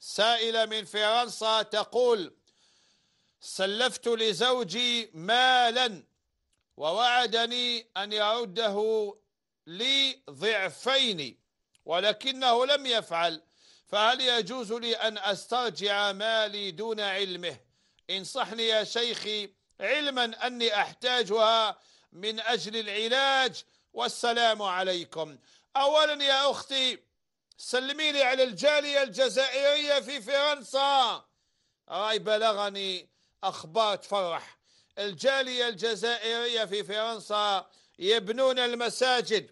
سائلة من فرنسا تقول سلفت لزوجي مالا ووعدني أن يرده لي ضعفين ولكنه لم يفعل فهل يجوز لي أن أسترجع مالي دون علمه انصحني يا شيخي علما أني أحتاجها من أجل العلاج والسلام عليكم أولا يا أختي سلمي لي على الجالية الجزائرية في فرنسا راي بلغني أخبار تفرح الجالية الجزائرية في فرنسا يبنون المساجد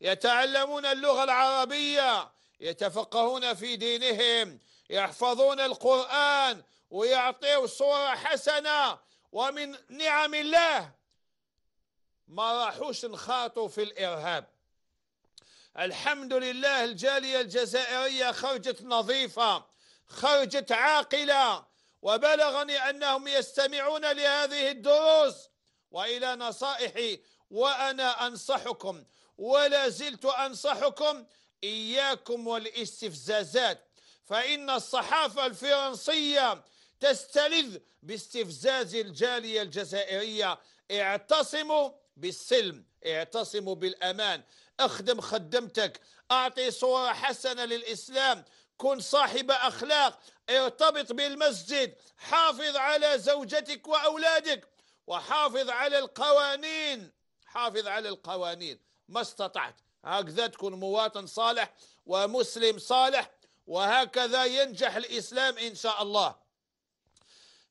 يتعلمون اللغة العربية يتفقهون في دينهم يحفظون القرآن ويعطيه صورة حسنة ومن نعم الله ما راحوش نخاطوا في الإرهاب الحمد لله الجالية الجزائرية خرجت نظيفة خرجت عاقلة وبلغني أنهم يستمعون لهذه الدروس وإلى نصائحي وأنا أنصحكم ولا زلت أنصحكم إياكم والاستفزازات فإن الصحافة الفرنسية تستلذ باستفزاز الجالية الجزائرية اعتصموا بالسلم اعتصموا بالأمان أخدم خدمتك أعطي صورة حسنة للإسلام كن صاحب أخلاق ارتبط بالمسجد حافظ على زوجتك وأولادك وحافظ على القوانين حافظ على القوانين ما استطعت هكذا تكون مواطن صالح ومسلم صالح وهكذا ينجح الإسلام إن شاء الله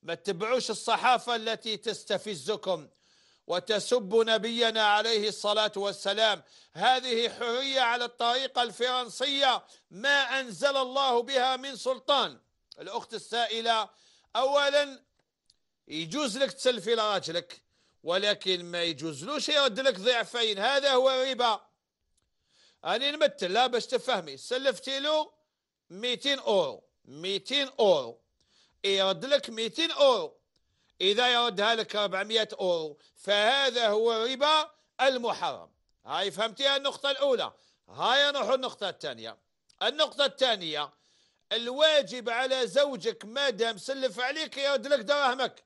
ما تتبعوش الصحافة التي تستفزكم وتسب نبينا عليه الصلاة والسلام هذه حرية على الطريقة الفرنسية ما أنزل الله بها من سلطان الأخت السائلة أولا يجوز لك تسلفي لراجلك ولكن ما يجوزلوش يرد لك ضعفين هذا هو الربا أنا نمثل لا باش تفهمي سلفتي له 200 أورو 200 أورو يرد لك 200 أورو إذا يردها لك 400 أورو فهذا هو الربا المحرم هاي فهمتيها النقطة الأولى هاي نروح النقطة الثانية النقطة الثانية الواجب على زوجك ما دام سلف عليك يرد لك دراهمك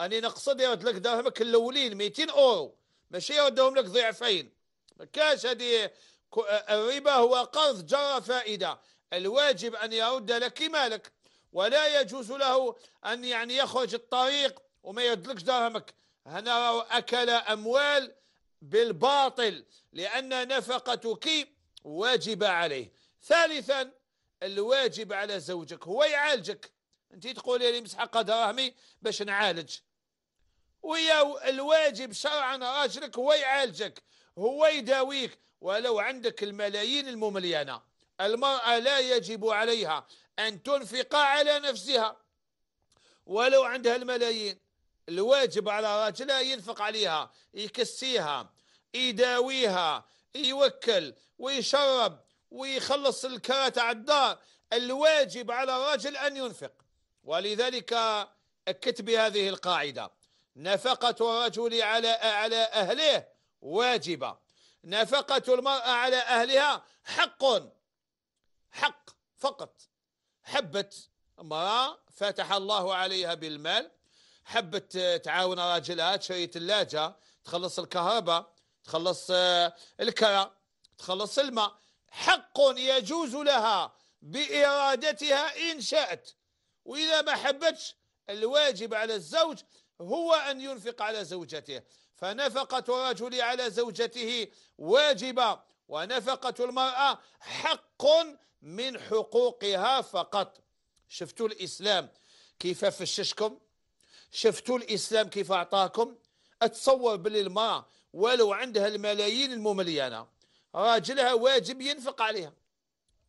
أني نقصد يرد لك دراهمك الأولين 200 أورو ماشي يردهم لك ضعفين ما كاش هذه الربا هو قرض جرى فائدة الواجب أن يرد لك مالك ولا يجوز له أن يعني يخرج الطريق وما يدلكش درهمك هنا أكل أموال بالباطل لأن نفقتك واجب عليه ثالثا الواجب على زوجك هو يعالجك انت تقولي لي مسح دراهمي باش نعالج ويا الواجب شرعا راجلك هو يعالجك هو يداويك ولو عندك الملايين المملينه المرأة لا يجب عليها أن تنفق على نفسها ولو عندها الملايين الواجب على رجلها ينفق عليها يكسيها يداويها يوكل ويشرب ويخلص الكرة على الدار الواجب على الرجل أن ينفق ولذلك أكدت بهذه القاعدة نفقة الرجل على على أهله واجبة نفقة المرأة على أهلها حق حق فقط حبت امرأة فتح الله عليها بالمال حبت آه، تعاون راجلها تشري ثلاجة تخلص الكهرباء تخلص آه، الكرة تخلص الماء حق يجوز لها بإرادتها إن شاءت وإذا ما حبتش الواجب على الزوج هو أن ينفق على زوجته فنفقة الرجل على زوجته واجبة ونفقة المرأة حق من حقوقها فقط شفتوا الإسلام كيف فششكم شفتوا الإسلام كيف أعطاكم أتصور باللي المرأة ولو عندها الملايين المملينة راجلها واجب ينفق عليها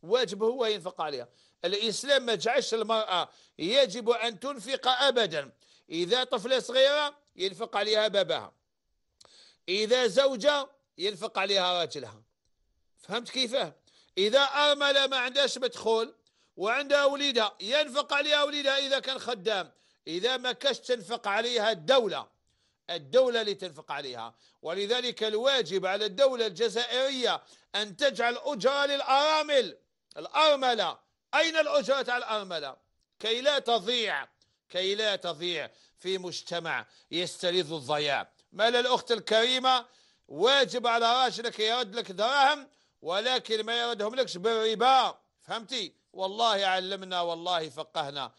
واجب هو ينفق عليها الإسلام ما جعلش المرأة يجب أن تنفق أبدا إذا طفلة صغيرة ينفق عليها باباها إذا زوجة ينفق عليها راجلها فهمت كيفه إذا آمل ما عندهاش مدخول وعندها وليدها ينفق عليها وليدها إذا كان خدام إذا ما كاش تنفق عليها الدولة الدولة اللي تنفق عليها ولذلك الواجب على الدولة الجزائرية أن تجعل أجرة للأرامل الأرملة أين الأجرة على الأرملة كي لا تضيع كي لا تضيع في مجتمع يستلذ الضياع ما الأخت الكريمة واجب على راشدك يرد لك دراهم ولكن ما يردهم لكش بالربا فهمتي والله علمنا والله فقهنا